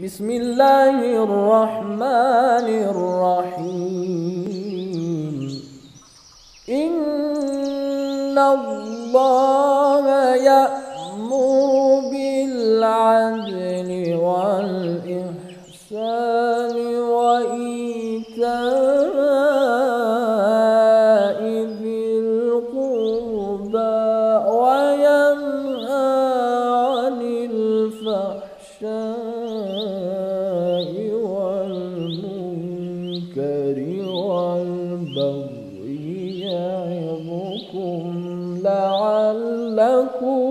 بسم الله الرحمن الرحيم إن الله يأمر بالعدل والإحسان ربكم لعلكم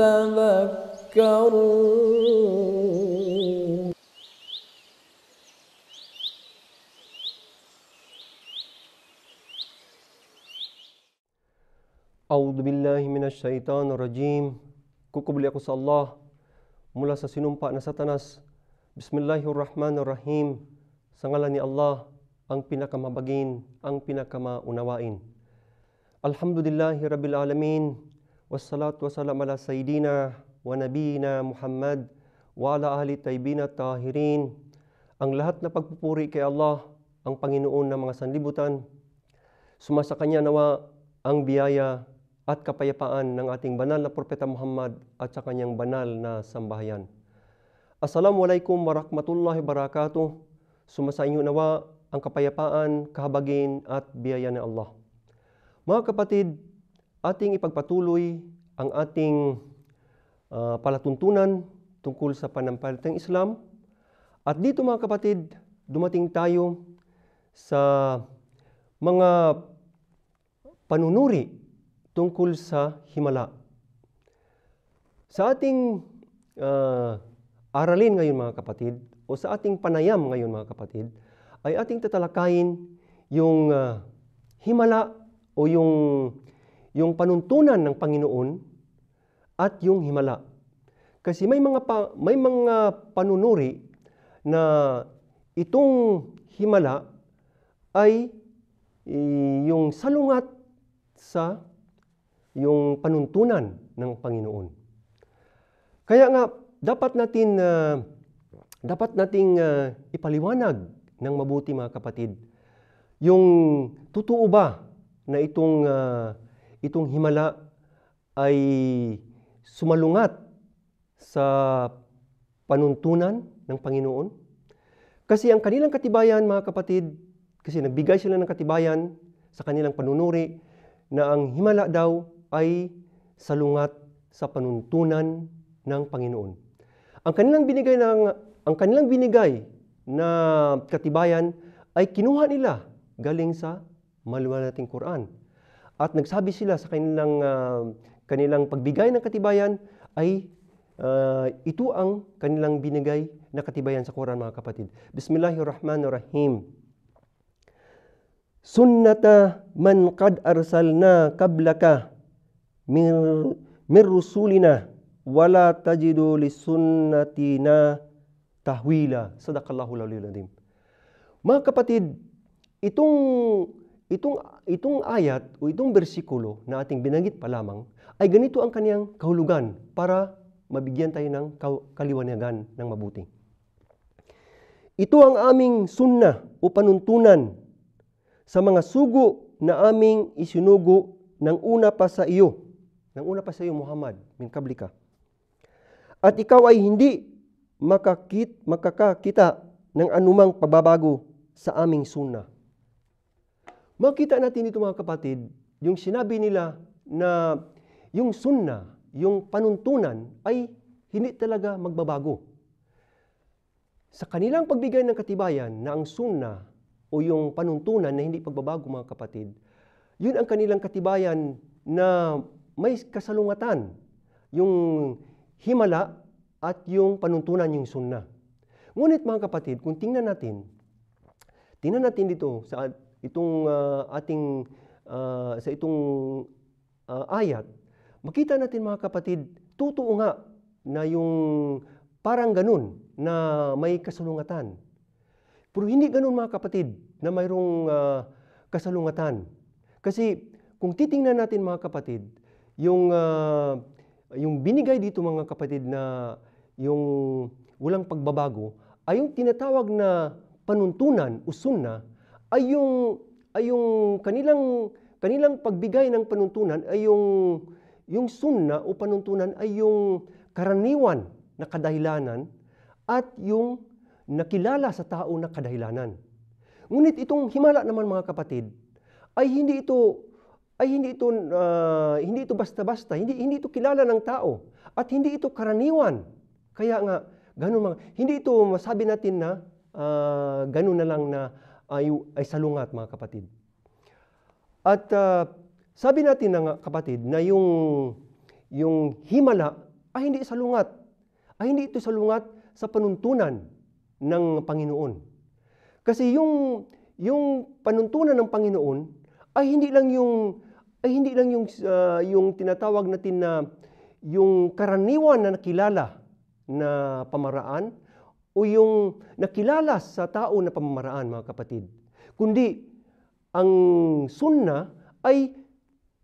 تذكرون أعوذ بالله من الشيطان الرجيم Kukubli ako sa Allah mula sa sinumpa na satanas. Bismillahirrahmanirrahim. Sa ngalan ni Allah, ang pinakamabagin, ang pinakamaunawain. Alhamdulillahi Rabbil Alamin Wassalatu wassalam ala Sayyidina wa Nabiyina Muhammad wa ala ahli taybina tahirin Ang lahat na pagpupuri kay Allah, ang Panginoon ng mga sanlibutan Sumasa kanya nawa ang biyaya at kapayapaan ng ating banal na Propeta Muhammad at sa kanyang banal na sambahayan. Assalamualaikum warahmatullahi wabarakatuh. Sumasa inyo nawa ang kapayapaan, kahabagin at biyaya ni Allah. Mga kapatid, ating ipagpatuloy ang ating uh, palatuntunan tungkol sa panampalatang Islam. At dito mga kapatid, dumating tayo sa mga panunuri tungkol sa himala. Sa ating uh, aralin ngayon mga kapatid, o sa ating panayam ngayon mga kapatid, ay ating tatalakayin yung uh, himala o yung, yung panuntunan ng Panginoon at yung himala. Kasi may mga, pa, may mga panunuri na itong himala ay yung salungat sa yung panuntunan ng Panginoon. Kaya nga dapat natin uh, dapat nating uh, ipaliwanag ng mabuti mga kapatid yung totoo ba na itong, uh, itong himala ay sumalungat sa panuntunan ng Panginoon? Kasi ang kanilang katibayan, mga kapatid, kasi nagbigay sila ng katibayan sa kanilang panunuri na ang himala daw ay salungat sa panuntunan ng Panginoon. Ang kanilang binigay ng ang kanilang binigay na katibayan ay kinuha nila galing sa maluwal nating Quran. At nagsabi sila sa kanilang, uh, kanilang pagbigay ng katibayan ay uh, ito ang kanilang binigay na katibayan sa Quran mga kapatid. Bismillahirrahmanirrahim. Sunnata man qad arsalna qablaka min, min rusulina wala tajidu li sunnatina tahwila. Sadaqallahu lalil adim. Mga kapatid, itong Itong, itong ayat o itong bersikulo na ating binanggit pa lamang ay ganito ang kaniyang kahulugan para mabigyan tayo ng kaliwanagan ng mabuti. Ito ang aming sunna o panuntunan sa mga sugo na aming isinugo ng una pa sa iyo. Ng una pa sa iyo, Muhammad, min kablika. At ikaw ay hindi makakit, makakakita ng anumang pagbabago sa aming sunna. Makita natin dito mga kapatid, yung sinabi nila na yung sunna, yung panuntunan ay hindi talaga magbabago. Sa kanilang pagbigay ng katibayan na ang sunna o yung panuntunan na hindi pagbabago mga kapatid, yun ang kanilang katibayan na may kasalungatan, yung himala at yung panuntunan yung sunna. Ngunit mga kapatid, kung tingnan natin, tingnan natin dito sa itong uh, ating uh, sa itong uh, ayat, makita natin mga kapatid, totoo nga na yung parang ganun na may kasalungatan. Pero hindi ganun mga kapatid na mayroong uh, kasalungatan. Kasi kung titingnan natin mga kapatid, yung uh, yung binigay dito mga kapatid na yung walang pagbabago ay yung tinatawag na panuntunan o sunna ay yung ay yung kanilang kanilang pagbigay ng panuntunan ay yung yung sunna o panuntunan ay yung karaniwan na kadahilanan at yung nakilala sa tao na kadahilanan. Ngunit itong himala naman mga kapatid ay hindi ito ay hindi ito uh, hindi ito basta-basta, hindi hindi ito kilala ng tao at hindi ito karaniwan. Kaya nga ganun mga hindi ito masabi natin na uh, ganun na lang na ay, ay salungat mga kapatid. At uh, sabi natin na kapatid na yung, yung himala ay hindi salungat. Ay hindi ito salungat sa panuntunan ng Panginoon. Kasi yung, yung panuntunan ng Panginoon ay hindi lang yung ay hindi lang yung uh, yung tinatawag natin na yung karaniwan na nakilala na pamaraan o yung nakilala sa tao na pamamaraan, mga kapatid. Kundi, ang sunna ay,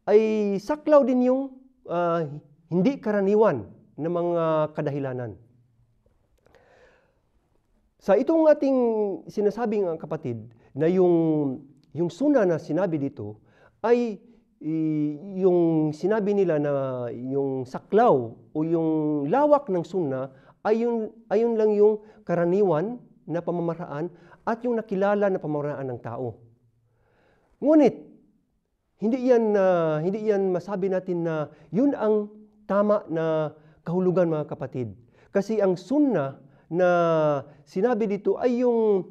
ay saklaw din yung uh, hindi karaniwan na mga kadahilanan. Sa itong ating sinasabing ang kapatid na yung, yung sunna na sinabi dito ay yung sinabi nila na yung saklaw o yung lawak ng sunna Ayun, ayun lang yung karaniwan na pamamaraan at yung nakilala na pamamaraan ng tao. Ngunit, hindi yan, uh, hindi yan masabi natin na yun ang tama na kahulugan mga kapatid. Kasi ang sunna na sinabi dito ay yung,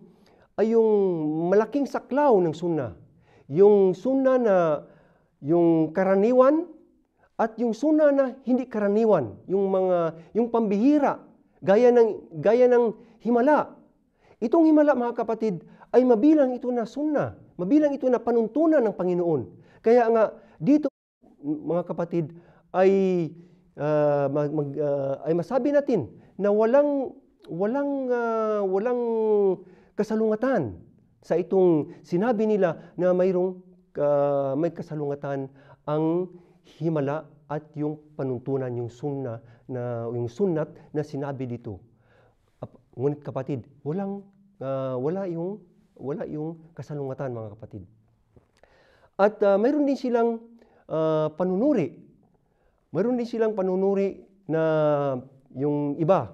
ay yung malaking saklaw ng sunna. Yung sunna na yung karaniwan at yung sunna na hindi karaniwan, yung mga yung pambihira gaya ng, gaya ng himala. Itong himala, mga kapatid, ay mabilang ito na sunna, mabilang ito na panuntunan ng Panginoon. Kaya nga, dito, mga kapatid, ay, uh, mag, uh, ay masabi natin na walang, walang, uh, walang kasalungatan sa itong sinabi nila na mayroong uh, may kasalungatan ang himala at yung panuntunan, yung sunna na yung sunat na sinabi dito. Ngunit kapatid, walang uh, wala yung wala yung kasalungatan mga kapatid. At uh, mayroon din silang uh, panunuri. Mayroon din silang panunuri na yung iba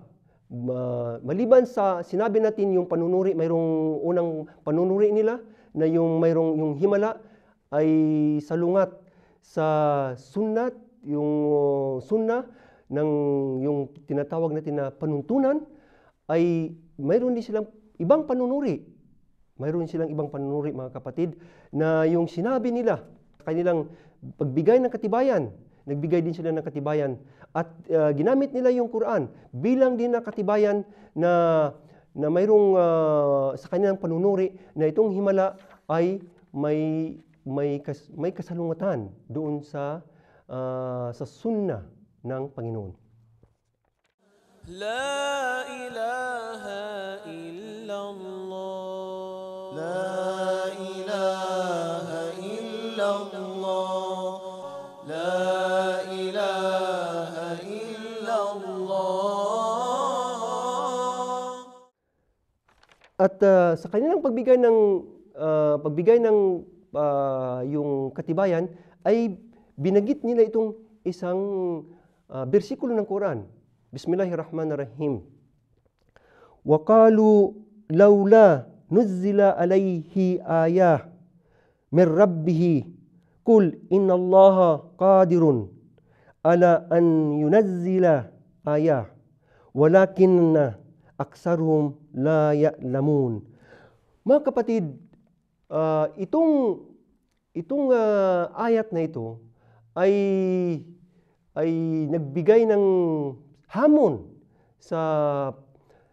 maliban sa sinabi natin yung panunuri, mayroong unang panunuri nila na yung mayroong yung himala ay salungat sa sunnat, yung sunna ng yung tinatawag natin na panuntunan ay mayroon din silang ibang panunuri. Mayroon silang ibang panunuri mga kapatid na yung sinabi nila kanilang pagbigay ng katibayan, nagbigay din sila ng katibayan at uh, ginamit nila yung Quran bilang din na katibayan na na mayroong uh, sa kanilang panunuri na itong himala ay may may kas, may kasalungatan doon sa uh, sa sunnah ng Panginoon. La ilaha illallah La ilaha illallah La ilaha illallah At uh, sa kanilang pagbigay ng uh, pagbigay ng uh, yung katibayan ay binagit nila itong isang uh, bersikulo ng Quran. Bismillahirrahmanirrahim. Wa qalu lawla nuzzila alayhi ayah min rabbih kul inna allaha qadirun ala an yunazzila ayah walakinna aksarhum la ya'lamun. Mga kapatid, uh, itong itong uh, ayat na ito ay ay nagbigay ng hamon sa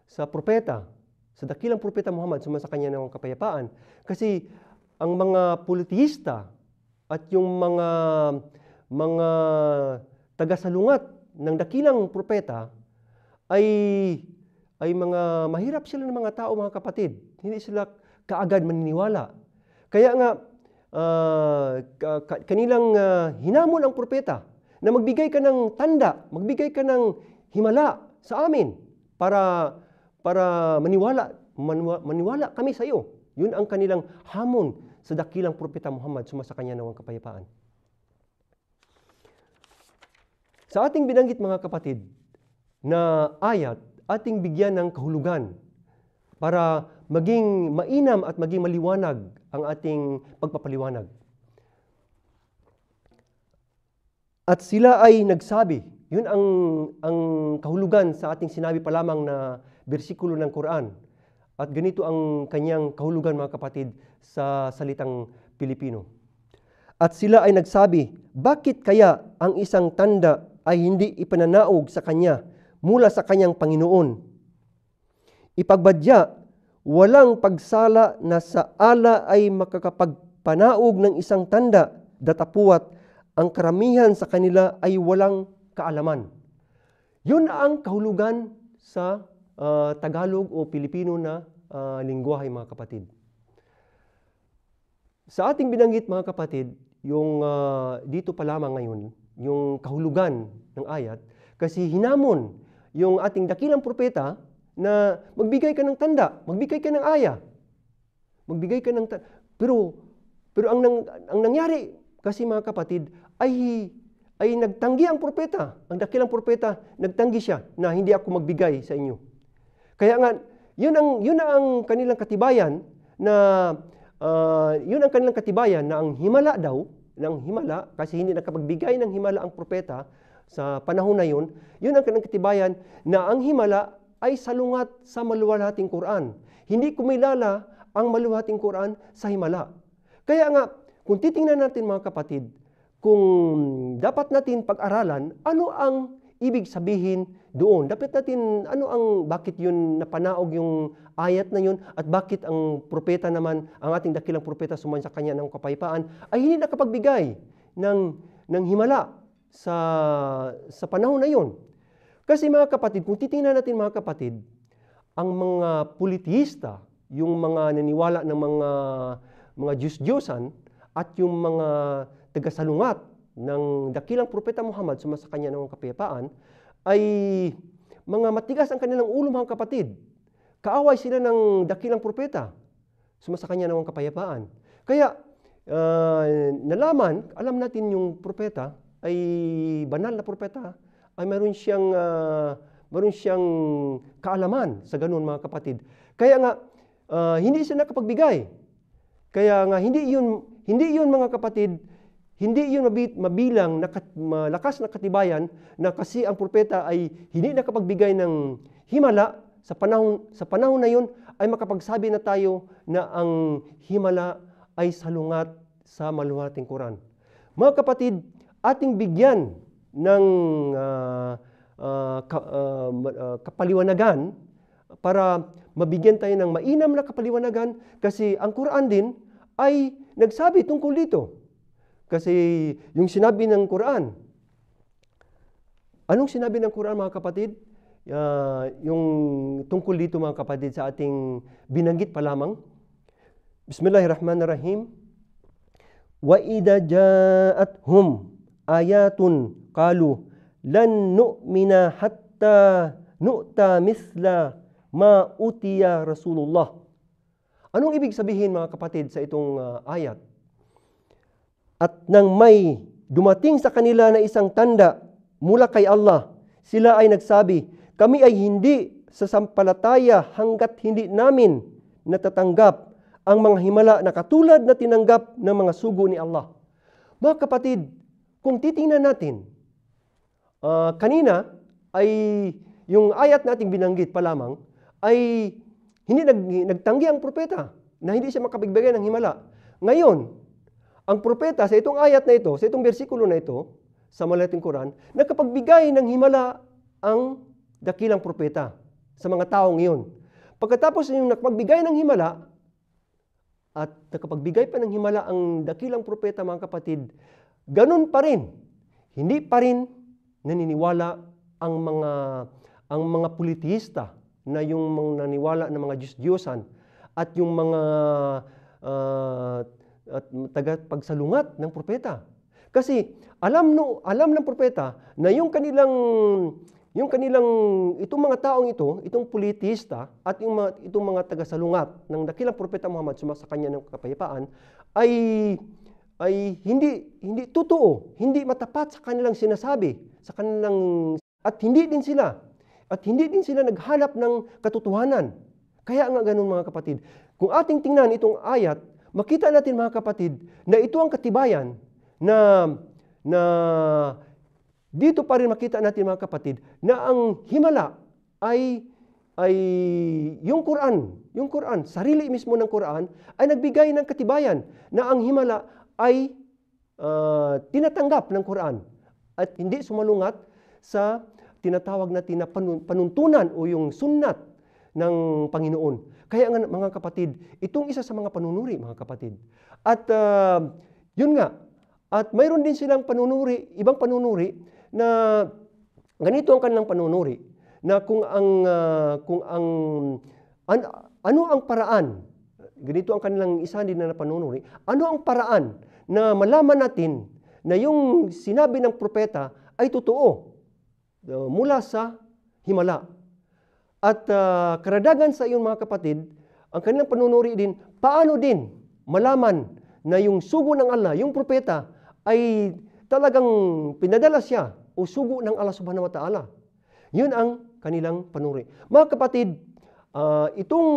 sa propeta, sa dakilang propeta Muhammad, sumasa kanya ng kapayapaan. Kasi ang mga politista at yung mga mga tagasalungat ng dakilang propeta ay ay mga mahirap sila ng mga tao, mga kapatid. Hindi sila kaagad maniniwala. Kaya nga uh, kanilang uh, hinamon ang propeta na magbigay ka ng tanda, magbigay ka ng himala sa amin para para maniwala maniwala kami sa iyo. Yun ang kanilang hamon sa dakilang propeta Muhammad sumasa kanya nawang kapayapaan. Sa ating binanggit mga kapatid na ayat, ating bigyan ng kahulugan para maging mainam at maging maliwanag ang ating pagpapaliwanag. At sila ay nagsabi, yun ang, ang kahulugan sa ating sinabi pa lamang na bersikulo ng Quran. At ganito ang kanyang kahulugan mga kapatid sa salitang Pilipino. At sila ay nagsabi, bakit kaya ang isang tanda ay hindi ipananaog sa kanya mula sa kanyang Panginoon? Ipagbadya, walang pagsala na sa ala ay makakapagpanaog ng isang tanda, datapuat ang karamihan sa kanila ay walang kaalaman. Yun ang kahulugan sa uh, Tagalog o Pilipino na uh, lingwahe mga kapatid. Sa ating binanggit mga kapatid, yung uh, dito pa lamang ngayon, yung kahulugan ng ayat, kasi hinamon yung ating dakilang propeta na magbigay ka ng tanda, magbigay ka ng aya, magbigay ka ng tanda. Pero, pero ang, nang, ang nangyari, kasi mga kapatid, ay, ay nagtanggi ang propeta. Ang dakilang propeta, nagtanggi siya na hindi ako magbigay sa inyo. Kaya nga, yun ang, yun ang kanilang katibayan na uh, yun ang kanilang katibayan na ang himala daw, ng himala, kasi hindi nakapagbigay ng himala ang propeta sa panahon na yun, yun ang kanilang katibayan na ang himala ay salungat sa maluwalhating Quran. Hindi kumilala ang maluhating Quran sa himala. Kaya nga, kung titingnan natin mga kapatid, kung dapat natin pag-aralan ano ang ibig sabihin doon. Dapat natin ano ang bakit yun napanaog yung ayat na yun at bakit ang propeta naman, ang ating dakilang propeta suman kanya ng kapayapaan ay hindi nakapagbigay ng, ng himala sa, sa panahon na yun. Kasi mga kapatid, kung titingnan natin mga kapatid, ang mga politista, yung mga naniwala ng mga mga Diyos-Diyosan at yung mga tagasalungat ng dakilang propeta Muhammad suma sa kanya ng kapayapaan ay mga matigas ang kanilang ulo mga kapatid. Kaaway sila ng dakilang propeta suma sa kanya ng kapayapaan. Kaya uh, nalaman, alam natin yung propeta ay banal na propeta ay meron siyang uh, ah, meron siyang kaalaman sa ganun mga kapatid. Kaya nga uh, hindi siya nakapagbigay. Kaya nga hindi 'yun hindi 'yun mga kapatid hindi yun mabilang na malakas na katibayan na kasi ang propeta ay hindi nakapagbigay ng himala sa panahon sa panahon na yun ay makapagsabi na tayo na ang himala ay salungat sa maluwating Quran. Mga kapatid, ating bigyan ng uh, uh, ka, uh, uh, kapaliwanagan para mabigyan tayo ng mainam na kapaliwanagan kasi ang Quran din ay nagsabi tungkol dito. Kasi yung sinabi ng Quran, anong sinabi ng Quran mga kapatid? Uh, yung tungkol dito mga kapatid sa ating binanggit pa lamang. Bismillahirrahmanirrahim. Wa idha ja'athum ayatun qalu lan nu'mina hatta nu'ta misla ma utiya Rasulullah. Anong ibig sabihin mga kapatid sa itong uh, ayat? At nang may dumating sa kanila na isang tanda mula kay Allah, sila ay nagsabi, kami ay hindi sasampalataya hanggat hindi namin natatanggap ang mga himala na katulad na tinanggap ng mga sugo ni Allah. Mga kapatid, kung titingnan natin, uh, kanina ay yung ayat nating binanggit pa lamang ay hindi nag, nagtanggi ang propeta na hindi siya makapagbigay ng himala. Ngayon, ang propeta sa itong ayat na ito, sa itong bersikulo na ito, sa Malating Quran, nakapagbigay ng himala ang dakilang propeta sa mga taong iyon. Pagkatapos yung nakapagbigay ng himala, at nakapagbigay pa ng himala ang dakilang propeta mga kapatid, ganun pa rin. Hindi pa rin naniniwala ang mga ang mga politista na yung mga naniwala ng mga Diyos-Diyosan at yung mga uh, at tagapagsalungat ng propeta. Kasi alam no, alam ng propeta na yung kanilang yung kanilang itong mga taong ito, itong politista at yung mga, itong mga tagasalungat ng dakilang propeta Muhammad sa kanya ng kapayapaan ay ay hindi hindi totoo, hindi matapat sa kanilang sinasabi, sa kanilang at hindi din sila at hindi din sila naghanap ng katotohanan. Kaya nga ganun mga kapatid, kung ating tingnan itong ayat makita natin mga kapatid na ito ang katibayan na, na dito pa rin makita natin mga kapatid na ang himala ay ay yung Quran, yung Quran, sarili mismo ng Quran ay nagbigay ng katibayan na ang himala ay uh, tinatanggap ng Quran at hindi sumalungat sa tinatawag natin na panuntunan o yung sunnat ng Panginoon. Kaya nga mga kapatid, itong isa sa mga panunuri mga kapatid. At uh, yun nga, at mayroon din silang panunuri, ibang panunuri na ganito ang kanilang panunuri na kung ang uh, kung ang an, ano ang paraan ganito ang kanilang isa din na panunuri ano ang paraan na malaman natin na yung sinabi ng propeta ay totoo uh, mula sa himala at uh, karadagan sa iyon mga kapatid, ang kanilang panunuri din, paano din malaman na yung sugo ng Allah, yung propeta, ay talagang pinadala siya o sugo ng Allah subhanahu wa ta'ala. Yun ang kanilang panunuri. Mga kapatid, uh, itong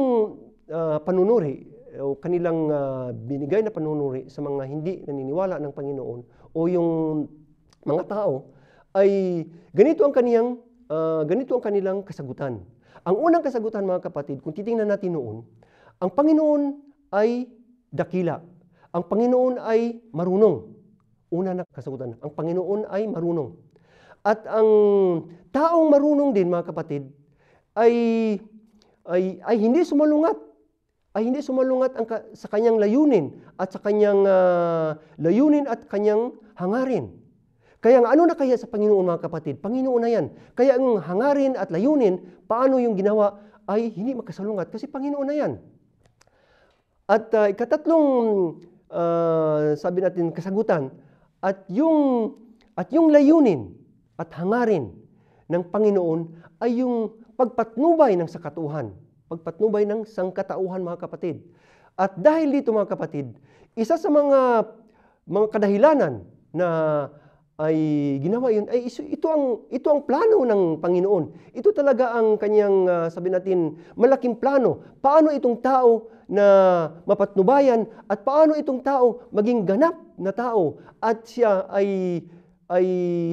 uh, panunuri o kanilang uh, binigay na panunuri sa mga hindi naniniwala ng Panginoon o yung mga tao ay ganito ang kaniyang uh, ganito ang kanilang kasagutan. Ang unang kasagutan mga kapatid, kung titingnan natin noon, ang Panginoon ay dakila. Ang Panginoon ay marunong. Una na kasagutan, ang Panginoon ay marunong. At ang taong marunong din mga kapatid ay ay, ay hindi sumalungat. Ay hindi sumalungat ang ka, sa kanyang layunin at sa kanyang uh, layunin at kanyang hangarin. Kaya ang ano na kaya sa Panginoon mga kapatid? Panginoon na yan. Kaya ang hangarin at layunin, paano yung ginawa ay hindi makasalungat kasi Panginoon na yan. At uh, ikatatlong uh, sabi natin kasagutan at yung at yung layunin at hangarin ng Panginoon ay yung pagpatnubay ng sakatuhan, pagpatnubay ng sangkatauhan mga kapatid. At dahil dito mga kapatid, isa sa mga mga kadahilanan na ay ginawa yun ay ito ang ito ang plano ng Panginoon. Ito talaga ang kanyang uh, sabi natin malaking plano. Paano itong tao na mapatnubayan at paano itong tao maging ganap na tao at siya ay ay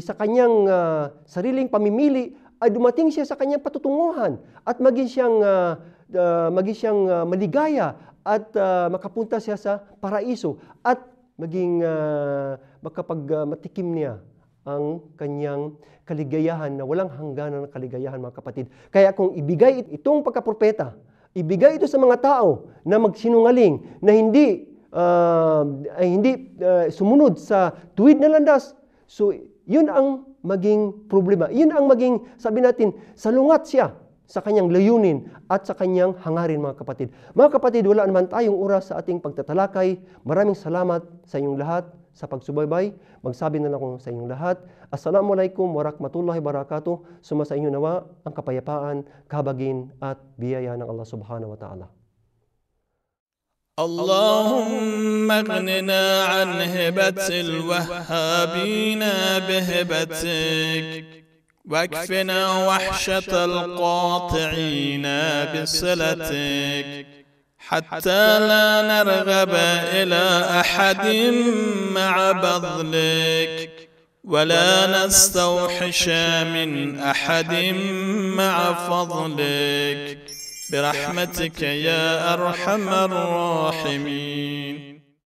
sa kanyang uh, sariling pamimili ay dumating siya sa kanyang patutunguhan at maging siyang uh, uh, maging siyang uh, maligaya at uh, makapunta siya sa paraiso at maging uh, makapag uh, ah, matikim niya ang kanyang kaligayahan na walang hangganan ng kaligayahan mga kapatid. Kaya kung ibigay itong pagkapropeta, ibigay ito sa mga tao na magsinungaling, na hindi uh, hindi uh, sumunod sa tuwid na landas, so yun ang maging problema. Yun ang maging, sabi natin, salungat siya sa kanyang layunin at sa kanyang hangarin mga kapatid. Mga kapatid, wala naman tayong oras sa ating pagtatalakay. Maraming salamat sa inyong lahat sa pagsubaybay. Magsabi na lang ako sa inyong lahat. Assalamualaikum warahmatullahi wabarakatuh. Suma sa inyo nawa ang kapayapaan, kabagin at biyaya ng Allah subhanahu wa ta'ala. اللهم اغننا عن هبة الوهابين بهبتك واكفنا وحشة القاطعين بصلتك حتى لا نرغب إلى أحد مع بذلك ولا نستوحش من أحد مع فضلك برحمتك يا أرحم الراحمين